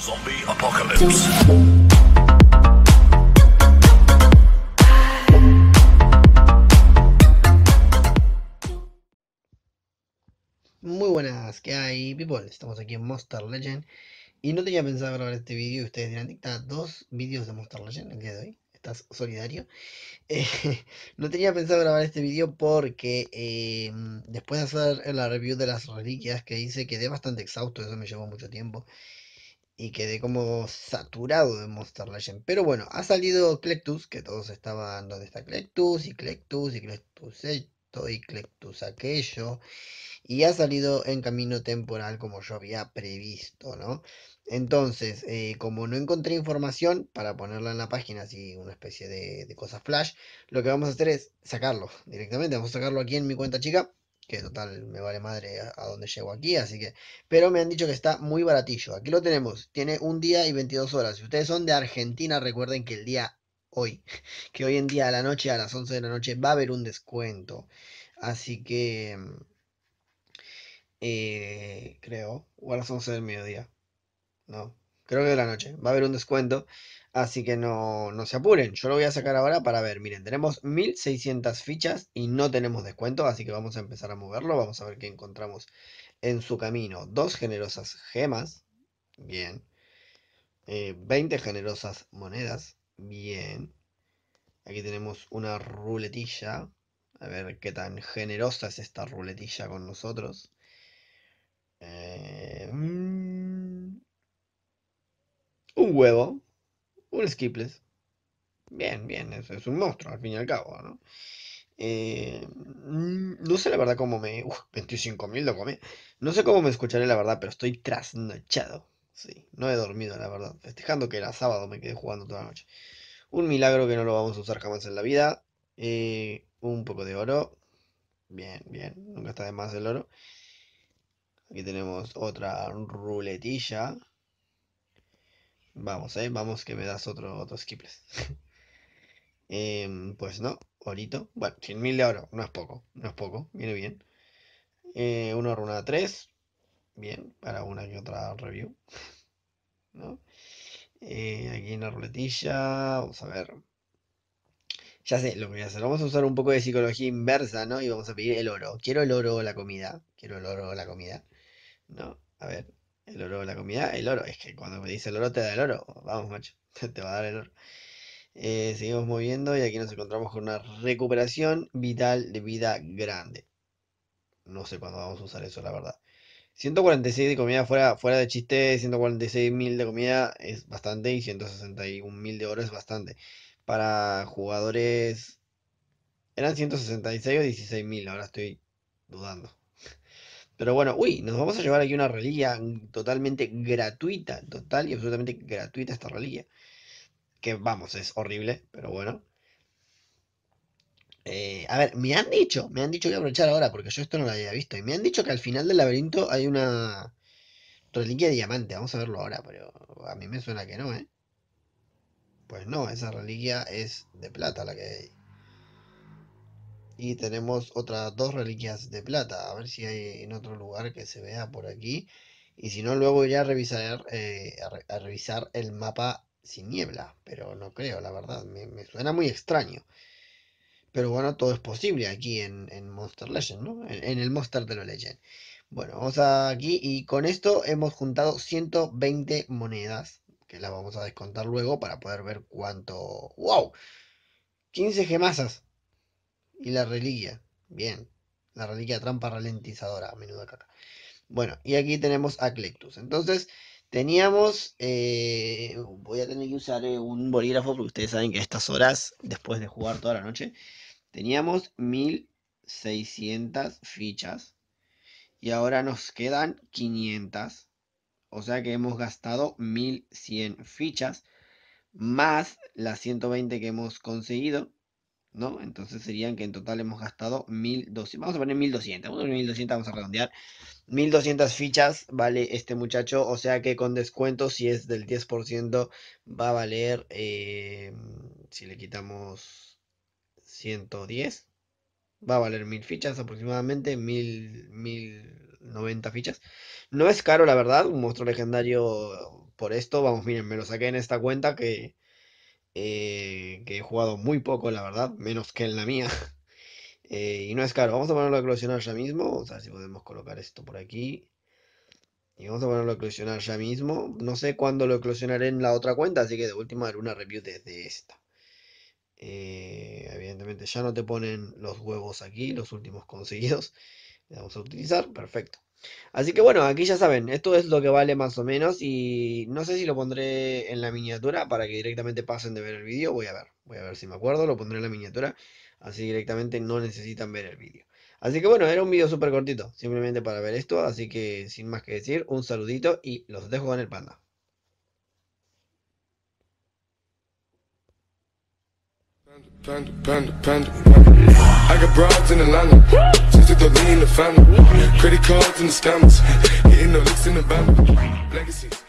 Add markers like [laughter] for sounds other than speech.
Zombie Apocalypse. Muy buenas, ¿qué hay, people? Estamos aquí en Monster Legend. Y no tenía pensado grabar este vídeo. Ustedes dirán, dicta dos vídeos de Monster Legend el día hoy. Estás solidario. [laughs] Eh, no tenía pensado grabar este vídeo porque em, después de hacer la review de las reliquias que hice, quedé bastante exhausto. Eso me llevó mucho tiempo y quedé como saturado de Monster Legend. Pero bueno, ha salido Clectus, que todos estaban donde está Clectus, y Clectus, y Clectus esto, y Clectus aquello. Y ha salido en camino temporal como yo había previsto, ¿no? Entonces, eh, como no encontré información para ponerla en la página, así una especie de, cosa flash, lo que vamos a hacer es sacarlo directamente. Vamos a sacarlo aquí en mi cuenta chica que total me vale madre a, donde llego aquí, así que... Pero me han dicho que está muy baratillo. Aquí lo tenemos, tiene un día y 22 horas. Si ustedes son de Argentina, recuerden que el día hoy, [laughs] que hoy en día a la noche, a las 11 de la noche, va a haber un descuento. Así que... Mm, eh, creo, o a las 11 del mediodía. No, creo que de la noche. Va a haber un descuento Así que no, se apuren, yo lo voy a sacar ahora para ver. Miren, tenemos 1600 fichas y no tenemos descuento, así que vamos a empezar a moverlo. Vamos a ver qué encontramos en su camino. Dos generosas gemas, bien. Eh, veinte 20 generosas monedas, bien. Aquí tenemos una ruletilla. A ver qué tan generosa es esta ruletilla con nosotros. Eh, mm. un huevo, un Skipless. Bien, bien, es, es un monstruo al fin y al cabo, ¿no? Eh, mm, no sé la verdad cómo me. Uf, 25.000 lo comí. No sé cómo me escucharé la verdad, pero estoy trasnochado. Sí, no he dormido, la verdad. Festejando que era sábado, me quedé jugando toda la noche. Un milagro que no lo vamos a usar jamás en la vida. Eh, un poco de oro. Bien, bien. Nunca está de más el oro. Aquí tenemos otra ruletilla. Vamos, eh, vamos que me das otro, otros [laughs] em, pues no, orito. Bueno, 100.000 de oro, no es poco, no es poco, viene bien. Eh, una runa 3, bien, para una que otra review. [laughs] ¿No? Eh, aquí en la ruletilla, vamos a ver. Ya sé lo que voy a hacer. Vamos a usar un poco de psicología inversa, ¿no? Y vamos a pedir el oro. Quiero el oro o la comida. Quiero el oro o la comida. ¿No? A ver. El oro de la comida, el oro. Es que cuando me dice el oro te da el oro. Vamos, macho, [laughs] te va a dar el oro. Eh, seguimos moviendo y aquí nos encontramos con una recuperación vital de vida grande. No sé cuándo vamos a usar eso, la verdad. 146 de comida fuera, fuera de chiste, 146 mil de comida es bastante y 161.000 de oro es bastante. Para jugadores... Eran 166 o 16.000, ahora estoy dudando. Pero bueno, uy, nos vamos a llevar aquí una reliquia totalmente gratuita, total y absolutamente gratuita esta reliquia. Que vamos, es horrible, pero bueno. Eh, a ver, me han dicho, me han dicho que aprovechar ahora, porque yo esto no lo había visto. Y me han dicho que al final del laberinto hay una reliquia de diamante. Vamos a verlo ahora, pero a mí me suena que no, ¿eh? Pues no, esa reliquia es de plata la que hay. Y tenemos otras dos reliquias de plata. A ver si hay en otro lugar que se vea por aquí. Y si no, luego iré a revisar, eh, a, revisar el mapa sin niebla. Pero no creo, la verdad. Me, suena muy extraño. Pero bueno, todo es posible aquí en, Monster Legend, ¿no? En, el Monster de la Legend. Bueno, vamos aquí y con esto hemos juntado 120 monedas. Que las vamos a descontar luego para poder ver cuánto... ¡Wow! 15 gemasas. Y la reliquia. Bien. La reliquia trampa ralentizadora. a menudo caca. Bueno, y aquí tenemos a Clectus. Entonces, teníamos. Eh, voy a tener que usar eh, un bolígrafo porque ustedes saben que a estas horas, después de jugar toda la noche, teníamos 1600 fichas. Y ahora nos quedan 500. O sea que hemos gastado 1100 fichas más las 120 que hemos conseguido. ¿no? Entonces serían que en total hemos gastado 1200, vamos a poner 1200, vamos a poner 1200, vamos a redondear. 1200 fichas vale este muchacho, o sea que con descuento, si es del 10%, va a valer, eh, si le quitamos 110, va a valer 1000 fichas aproximadamente, 1000, 1090 fichas. No es caro, la verdad, un monstruo legendario por esto, vamos, miren, me lo saqué en esta cuenta que eh, que he jugado muy poco, la verdad, menos que en la mía. [laughs] Eh, y no es caro. Vamos a ponerlo a eclosionar ya mismo. O sea, si podemos colocar esto por aquí. Y vamos a ponerlo a eclosionar ya mismo. No sé cuándo lo eclosionaré en la otra cuenta, así que de última haré una review desde esta. Eh, evidentemente ya no te ponen los huevos aquí, los últimos [laughs] conseguidos. vamos a utilizar, perfecto. Así que bueno, aquí ya saben, esto es lo que vale más o menos y no sé si lo pondré en la miniatura para que directamente pasen de ver el vídeo, voy a ver, voy a ver si me acuerdo, lo pondré en la miniatura, así directamente no necesitan ver el vídeo. Así que bueno, era un vídeo súper cortito, simplemente para ver esto, así que sin más que decir, un saludito y los dejo con el panda. I got broads in Atlanta, just to throw in the family. Credit cards and the scams, hitting the licks in the band. Legacies.